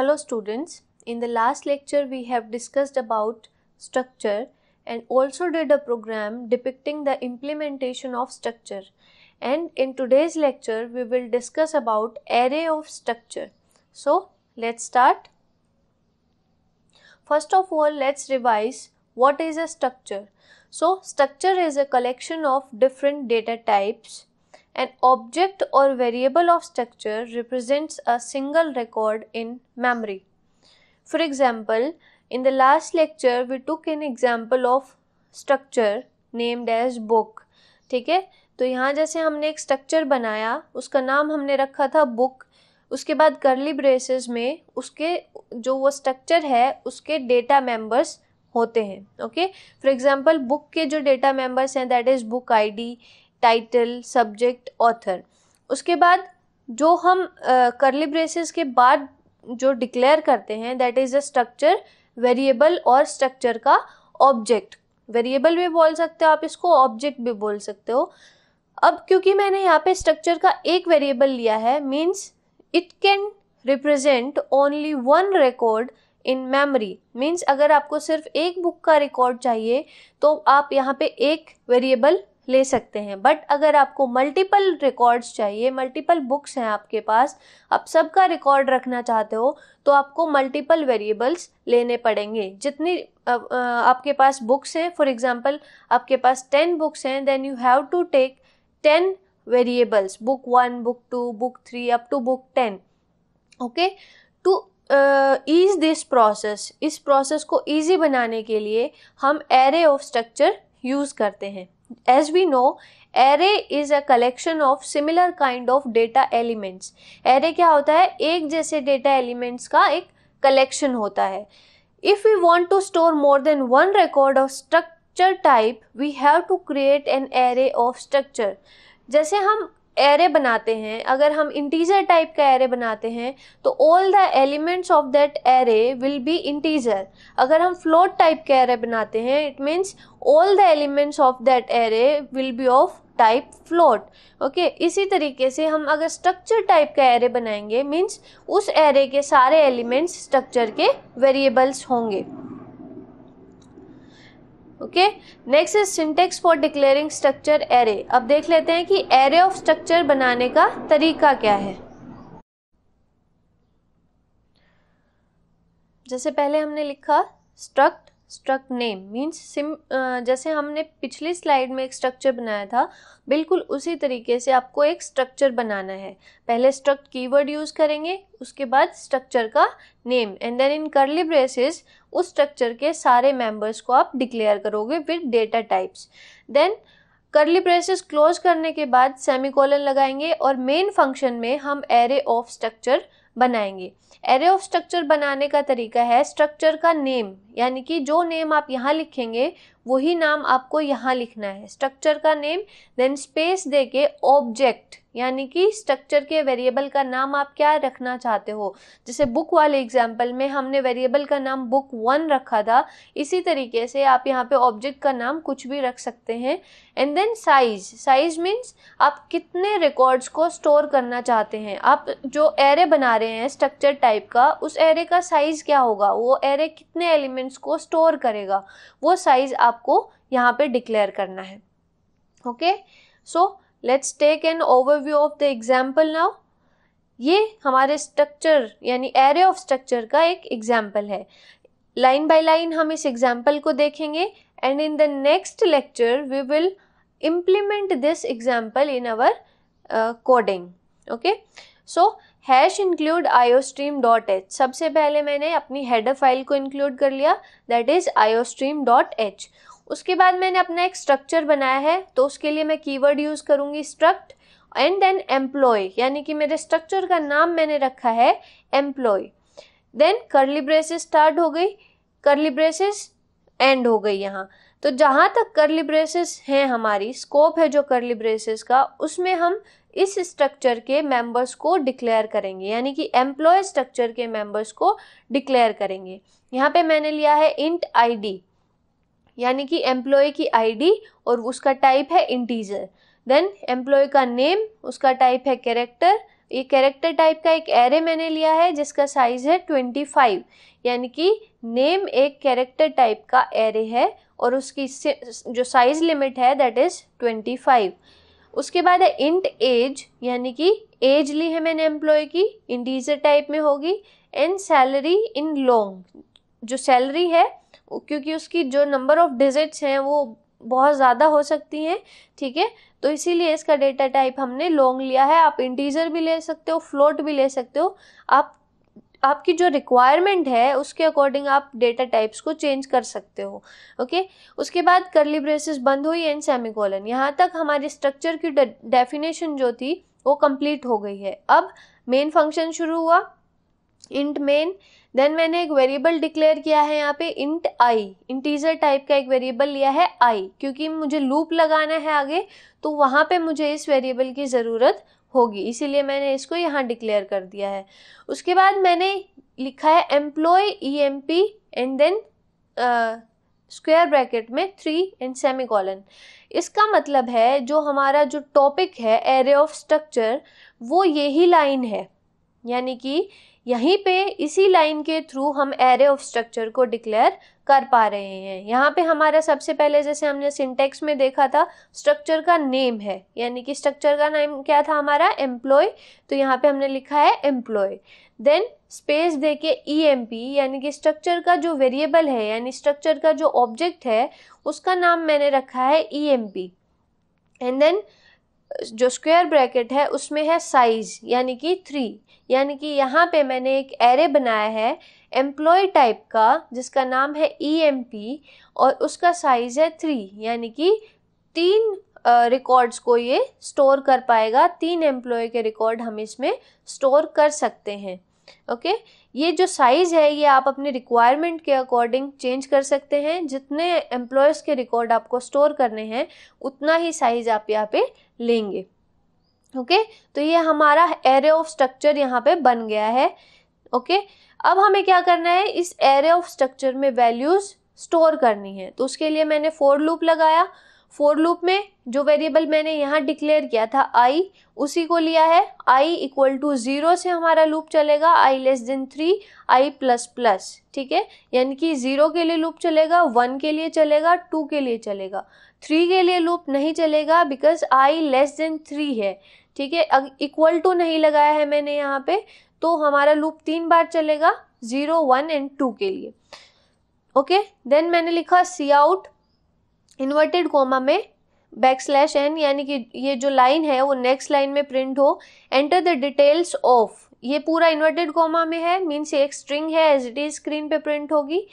Hello students, in the last lecture we have discussed about structure and also did a program depicting the implementation of structure and in today's lecture we will discuss about array of structure. So let's start. First of all let's revise what is a structure. So structure is a collection of different data types An object or variable of structure represents a single record in memory. For example, in the last lecture we took an example of structure named as book. ठीक है तो यहाँ जैसे हमने एक structure बनाया उसका नाम हमने रखा था बुक उसके बाद करली ब्रेसेस में उसके जो वो स्ट्रक्चर है उसके डेटा मेंबर्स होते हैं ओके फॉर एग्जांपल बुक के जो डेटा मेंबर्स हैं that is book ID title subject author उसके बाद जो हम करली uh, ब्रेसेस के बाद जो डिक्लेयर करते हैं that is a structure variable और स्ट्रक्चर का ऑब्जेक्ट वेरिएबल भी बोल सकते हो आप इसको ऑब्जेक्ट भी बोल सकते हो अब क्योंकि मैंने यहाँ पे स्ट्रक्चर का एक वेरिएबल लिया है means it can represent only one record in memory means अगर आपको सिर्फ एक बुक का रिकॉर्ड चाहिए तो आप यहाँ पे एक वेरिएबल ले सकते हैं बट अगर आपको मल्टीपल रिकॉर्ड्स चाहिए मल्टीपल बुक्स हैं आपके पास आप सबका रिकॉर्ड रखना चाहते हो तो आपको मल्टीपल वेरिएबल्स लेने पड़ेंगे जितनी आपके पास बुक्स हैं फॉर एग्जांपल आपके पास टेन बुक्स हैं then you have to take ten variables book one book two book three up to book ten okay to ease this process इस प्रोसेस को ईजी बनाने के लिए हम एरे ऑफ स्ट्रक्चर यूज़ करते हैं as we know array is a collection of similar kind of data elements array क्या होता है एक जैसे डेटा एलिमेंट्स का एक कलेक्शन होता है if you want to store more than one record of structure type we have to create an array of structure जैसे हम एरे बनाते हैं अगर हम इंटीजर टाइप का एरे बनाते हैं तो all the elements of that array will be integer अगर हम फ्लोट टाइप का एरे बनाते हैं it means all the elements of that array will be of type float okay इसी तरीके से हम अगर स्ट्रक्चर टाइप का एरे बनाएंगे मीन्स उस एरे के सारे एलिमेंट्स स्ट्रक्चर के वेरिएबल्स होंगे okay next is syntax for declaring structure array अब देख लेते हैं कि एरे ऑफ स्ट्रक्चर बनाने का तरीका क्या है जैसे पहले हमने लिखा struct struct name means same जैसे हमने पिछली स्लाइड में एक स्ट्रक्चर बनाया था बिल्कुल उसी तरीके से आपको एक स्ट्रक्चर बनाना है पहले स्ट्रक्ट कीवर्ड यूज़ करेंगे उसके बाद स्ट्रक्चर का नेम एंड देन इन करली ब्रेसेस उस स्ट्रक्चर के सारे मेंबर्स को आप डिक्लेयर करोगे with data types then curly braces close करने के बाद सेमीकोलन लगाएंगे और मेन फंक्शन में हम एरे ऑफ स्ट्रक्चर बनाएंगे एरे ऑफ स्ट्रक्चर बनाने का तरीका है स्ट्रक्चर का नेम यानी कि जो नेम आप यहाँ लिखेंगे वही नाम आपको यहाँ लिखना है स्ट्रक्चर का नेम देन स्पेस दे के ऑब्जेक्ट यानी कि स्ट्रक्चर के वेरिएबल का नाम आप क्या रखना चाहते हो जैसे बुक वाले एग्जाम्पल में हमने वेरिएबल का नाम बुक वन रखा था इसी तरीके से आप यहाँ पे ऑब्जेक्ट का नाम कुछ भी रख सकते हैं and then size size means आप कितने रिकॉर्ड्स को स्टोर करना चाहते हैं आप जो एरे बना रहे हैं स्ट्रक्चर टाइप का उस एरे का साइज़ क्या होगा वो एरे कितने एलिमेंट्स को स्टोर करेगा वो साइज़ आपको यहाँ पे डिक्लेयर करना है okay okay? So so, let's take an overview of the example now ये हमारे स्ट्रक्चर यानी एरे ऑफ स्ट्रक्चर का एक एग्जाम्पल है लाइन बाय लाइन हम इस एग्जाम्पल को देखेंगे and in the next lecture we will implement example in example coding okay so hash include iostream dot h सबसे पहले मैंने अपनी हेडर फाइल को इंक्लूड कर लिया that is iostream dot h उसके बाद मैंने अपना एक स्ट्रक्चर बनाया है तो उसके लिए मैं कीवर्ड यूज़ करूँगी स्ट्रक्ट एंड देन एम्प्लॉय यानी कि मेरे स्ट्रक्चर का नाम मैंने रखा है employee then curly braces start हो गई करली ब्रेसेस एंड हो गई यहाँ तो जहाँ तक करली ब्रेसेस हैं हमारी स्कोप है जो करली ब्रेसेस का उसमें हम इस स्ट्रक्चर के मेंबर्स को डिक्लेयर करेंगे यानी कि एम्प्लॉय स्ट्रक्चर के मेंबर्स को डिक्लेयर करेंगे यहाँ पे मैंने लिया है इंट आईडी यानी कि एम्प्लॉय की आईडी और उसका टाइप है इंटीजर देन एम्प्लॉय का नेम उसका टाइप है कैरेक्टर ये कैरेक्टर टाइप का एक एरे मैंने लिया है जिसका साइज है ट्वेंटी फाइव यानी कि नेम एक कैरेक्टर टाइप का एरे है और उसकी जो साइज लिमिट है दैट इज़ ट्वेंटी फाइव उसके बाद है इंट एज यानी कि एज ली है मैंने एम्प्लॉय की इंटीजर टाइप में होगी एंड सैलरी इन लॉन्ग जो सैलरी है क्योंकि उसकी जो नंबर ऑफ डिजिट्स हैं वो बहुत ज़्यादा हो सकती हैं ठीक है तो इसीलिए इसका डेटा टाइप हमने लॉन्ग लिया है आप इंटीजर भी ले सकते हो फ्लोट भी ले सकते हो आप आपकी जो रिक्वायरमेंट है उसके अकॉर्डिंग आप डेटा टाइप्स को चेंज कर सकते हो ओके उसके बाद करली ब्रेसेस बंद हुई एंड सेमिकॉलन यहाँ तक हमारे स्ट्रक्चर की डेफिनेशन जो थी वो कंप्लीट हो गई है अब मेन फंक्शन शुरू हुआ इंट मेन देन मैंने एक वेरिएबल डिक्लेयर किया है यहाँ पे इंट आई इंटीजर टाइप का एक वेरिएबल लिया है आई क्योंकि मुझे लूप लगाना है आगे तो वहाँ पे मुझे इस वेरिएबल की ज़रूरत होगी इसीलिए मैंने इसको यहाँ डिक्लेयर कर दिया है उसके बाद मैंने लिखा है employee E M P and then square bracket में थ्री एंड सेमी कॉलन इसका मतलब है जो हमारा जो टॉपिक है एरे ऑफ स्ट्रक्चर वो यही लाइन है यानी कि यहीं पे इसी लाइन के थ्रू हम एरे ऑफ स्ट्रक्चर को डिक्लेयर कर पा रहे हैं यहाँ पे हमारा सबसे पहले जैसे हमने सिंटेक्स में देखा था स्ट्रक्चर का नेम है यानी कि स्ट्रक्चर का नेम क्या था हमारा एम्प्लॉय तो यहाँ पे हमने लिखा है एम्प्लॉय देन स्पेस दे के ई एम पी यानी कि स्ट्रक्चर का जो वेरिएबल है यानी स्ट्रक्चर का जो ऑब्जेक्ट है उसका नाम मैंने रखा है E M P and then जो स्क्वायर ब्रैकेट है उसमें है साइज यानी कि थ्री यानी कि यहाँ पे मैंने एक एरे बनाया है एम्प्लॉय टाइप का जिसका नाम है ई एम पी और उसका साइज है थ्री यानी कि तीन रिकॉर्ड्स को ये स्टोर कर पाएगा तीन एम्प्लॉय के रिकॉर्ड हम इसमें स्टोर कर सकते हैं ओके ये जो साइज़ है ये आप अपने रिक्वायरमेंट के अकॉर्डिंग चेंज कर सकते हैं जितने एम्प्लॉयज़ के रिकॉर्ड आपको स्टोर करने हैं उतना ही साइज़ आप यहाँ पे लेंगे ओके okay? तो ये हमारा एरे ऑफ स्ट्रक्चर यहाँ पे बन गया है ओके okay? अब हमें क्या करना है इस एरे ऑफ स्ट्रक्चर में वैल्यूज़ स्टोर करनी है तो उसके लिए मैंने फोर लूप लगाया फोर लूप में जो वेरिएबल मैंने यहाँ डिक्लेयर किया था आई उसी को लिया है आई इक्वल टू ज़ीरो से हमारा लूप चलेगा I less than three I plus plus ठीक है यानी कि ज़ीरो के लिए लूप चलेगा वन के लिए चलेगा टू के लिए चलेगा थ्री के लिए लूप नहीं चलेगा because I less than three है ठीक है इक्वल टू नहीं लगाया है मैंने यहाँ पे तो हमारा लूप तीन बार चलेगा ज़ीरो वन एंड टू के लिए ओके okay? देन मैंने लिखा सी आउट इन्वर्टेड कोमा में बैक स्लैश एन यानी कि ये जो लाइन है वो नेक्स्ट लाइन में प्रिंट हो एंटर द डिटेल्स ऑफ ये पूरा इन्वर्टेड कोमा में है मीन्स एक स्ट्रिंग है एज इट इज स्क्रीन पे प्रिंट होगी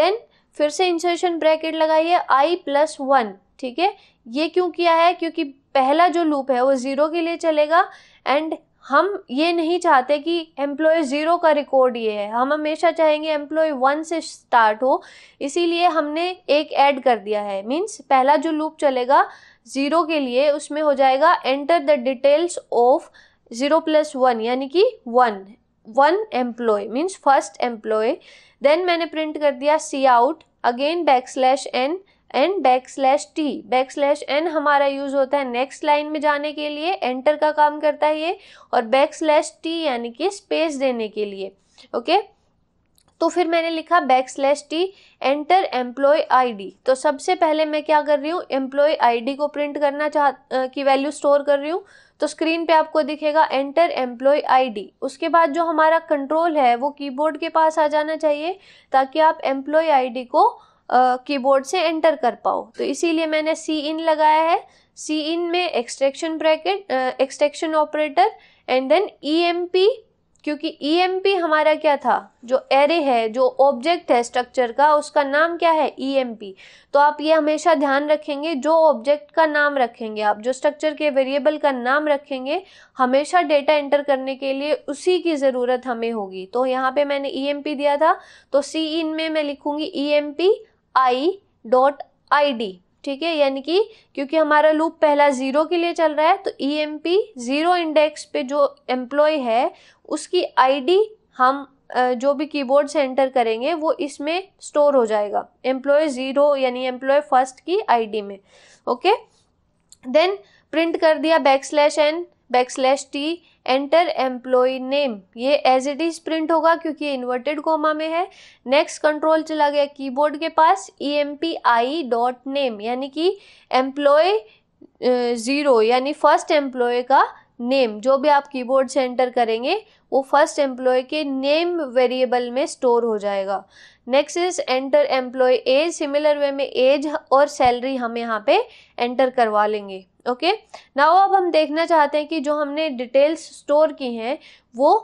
देन फिर से इंसर्शन ब्रैकेट लगाइए आई प्लस वन ठीक है ये क्यों किया है क्योंकि पहला जो लूप है वो ज़ीरो के लिए चलेगा एंड हम ये नहीं चाहते कि एम्प्लॉय ज़ीरो का रिकॉर्ड ये है हम हमेशा चाहेंगे एम्प्लॉय वन से स्टार्ट हो इसीलिए हमने एक ऐड कर दिया है मींस पहला जो लूप चलेगा ज़ीरो के लिए उसमें हो जाएगा enter the details of zero plus one यानी कि one one employee means first employee then मैंने प्रिंट कर दिया cout again back backslash n and back slash t backslash n हमारा यूज होता है नेक्स्ट लाइन में जाने के लिए एंटर का काम करता है ये और बैक स्लैश टी यानी कि स्पेस देने के लिए ओके तो फिर मैंने लिखा back slash t enter employee ID तो सबसे पहले मैं क्या कर रही हूँ एम्प्लॉय आईडी को प्रिंट करना चाह की वैल्यू स्टोर कर रही हूँ तो स्क्रीन पे आपको दिखेगा एंटर एम्प्लॉय आईडी उसके बाद जो हमारा कंट्रोल है वो कीबोर्ड के पास आ जाना चाहिए ताकि आप एम्प्लॉय आईडी को कीबोर्ड से एंटर कर पाओ तो इसीलिए मैंने सी इन लगाया है सी इन में extraction bracket extraction operator and then E M P क्योंकि ई एम पी हमारा क्या था जो एरे है जो ऑब्जेक्ट है स्ट्रक्चर का उसका नाम क्या है ई एम पी तो आप ये हमेशा ध्यान रखेंगे जो ऑब्जेक्ट का नाम रखेंगे आप जो स्ट्रक्चर के वेरिएबल का नाम रखेंगे हमेशा डेटा एंटर करने के लिए उसी की ज़रूरत हमें होगी तो यहाँ पे मैंने ई एम पी दिया था तो सी इन में मैं लिखूँगी E e M P I dot I D ठीक है यानी कि क्योंकि हमारा लूप पहला ज़ीरो के लिए चल रहा है तो E e M P zero index पे जो एम्प्लॉय है उसकी आई डी हम जो भी कीबोर्ड से एंटर करेंगे वो इसमें स्टोर हो जाएगा एम्प्लॉय ज़ीरो यानी एम्प्लॉय फर्स्ट की आई डी में ओके देन प्रिंट कर दिया backslash n back slash t enter employee name ये एज इट इज प्रिंट होगा क्योंकि ये इन्वर्टेड कोमा में है नेक्स्ट कंट्रोल चला गया कीबोर्ड के पास E M P I dot name यानी कि एम्प्लॉय ज़ीरो यानी फर्स्ट एम्प्लॉय का नेम जो भी आप कीबोर्ड से एंटर करेंगे वो फर्स्ट एम्प्लॉय के नेम वेरिएबल में स्टोर हो जाएगा next is enter employee age similar way में एज और सैलरी हम यहाँ पे एंटर करवा लेंगे ओके नाउ अब हम देखना चाहते हैं कि जो हमने डिटेल्स स्टोर की हैं वो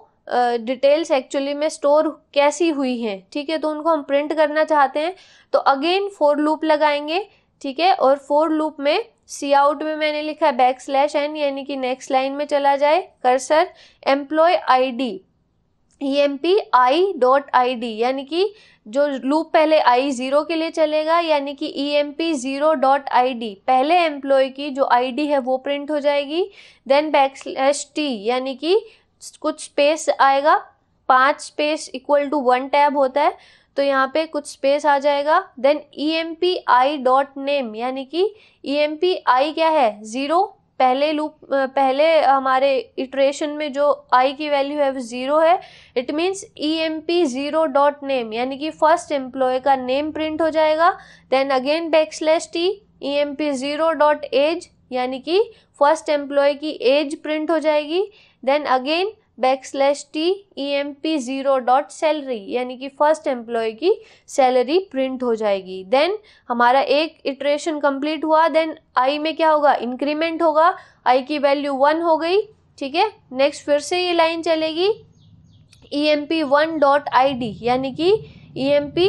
डिटेल्स एक्चुअली में स्टोर कैसी हुई हैं ठीक है तो उनको हम प्रिंट करना चाहते हैं तो अगेन फोर लूप लगाएंगे ठीक है और फोर लूप में सी आउट में मैंने लिखा है बैक स्लैश एन यानी कि नेक्स्ट लाइन में चला जाए cursor employee I D E M P I dot I D यानी कि जो लूप पहले आई ज़ीरो के लिए चलेगा यानी कि E M P zero dot I D पहले एम्प्लॉय की जो आई डी है वो प्रिंट हो जाएगी देन बैक स्लैश टी यानी कि कुछ स्पेस आएगा पाँच space equal to one tab होता है तो यहाँ पे कुछ स्पेस आ जाएगा then E M P I dot name यानी कि ई एम पी आई क्या है ज़ीरो पहले लूप पहले हमारे इटरेशन में जो आई की वैल्यू है वो ज़ीरो है it means E M P zero dot name यानी कि फर्स्ट एम्प्लॉय का नेम प्रिंट हो जाएगा then again back slash T E M P zero dot age यानी कि फर्स्ट एम्प्लॉय की एज प्रिंट हो जाएगी then again back slash T E M P zero dot salary यानी कि फर्स्ट एम्प्लॉय की सैलरी प्रिंट हो जाएगी देन हमारा एक इटरेशन कंप्लीट हुआ देन आई में क्या होगा इंक्रीमेंट होगा आई की वैल्यू वन हो गई ठीक है नेक्स्ट फिर से ये लाइन चलेगी E M P one dot I D यानी कि ई एम पी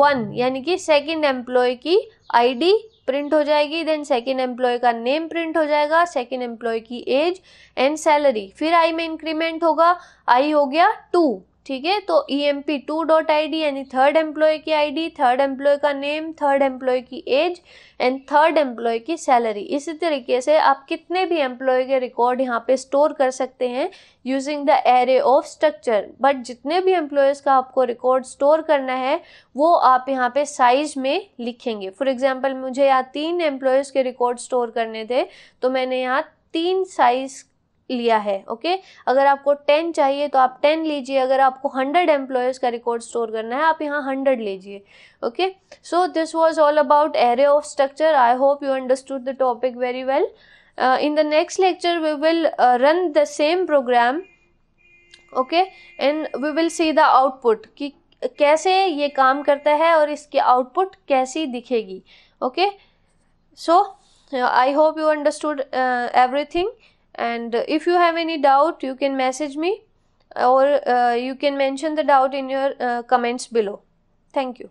वन यानी कि सेकेंड एम्प्लॉय की आई डी प्रिंट हो जाएगी देन सेकेंड एम्प्लॉय का नेम प्रिंट हो जाएगा सेकेंड एम्प्लॉय की एज एंड सैलरी फिर आई में इंक्रीमेंट होगा आई हो गया टू ठीक है तो E M P two dot I D यानी थर्ड एम्प्लॉय की आई डी थर्ड एम्प्लॉय का नेम थर्ड एम्प्लॉय की एज एंड थर्ड एम्प्लॉय की सैलरी इसी तरीके से आप कितने भी एम्प्लॉय के रिकॉर्ड यहाँ पे स्टोर कर सकते हैं using the array of structure but जितने भी एम्प्लॉयज़ का आपको रिकॉर्ड स्टोर करना है वो आप यहाँ पे साइज में लिखेंगे फॉर एग्जाम्पल मुझे यहाँ तीन एम्प्लॉयज़ के रिकॉर्ड स्टोर करने थे तो मैंने यहाँ तीन साइज़ लिया है ओके अगर आपको टेन चाहिए तो आप टेन लीजिए अगर आपको हंड्रेड एम्प्लॉयज़ का रिकॉर्ड स्टोर करना है आप यहाँ हंड्रेड लीजिए okay so this was all about array of structure I hope you understood the topic very well in the next lecture we will run the same program okay and we will see the output कि कैसे ये काम करता है और इसकी output कैसी दिखेगी okay so I hope you understood everything and if you have any doubt you can message me or uh, you can mention the doubt in your uh, comments below thank you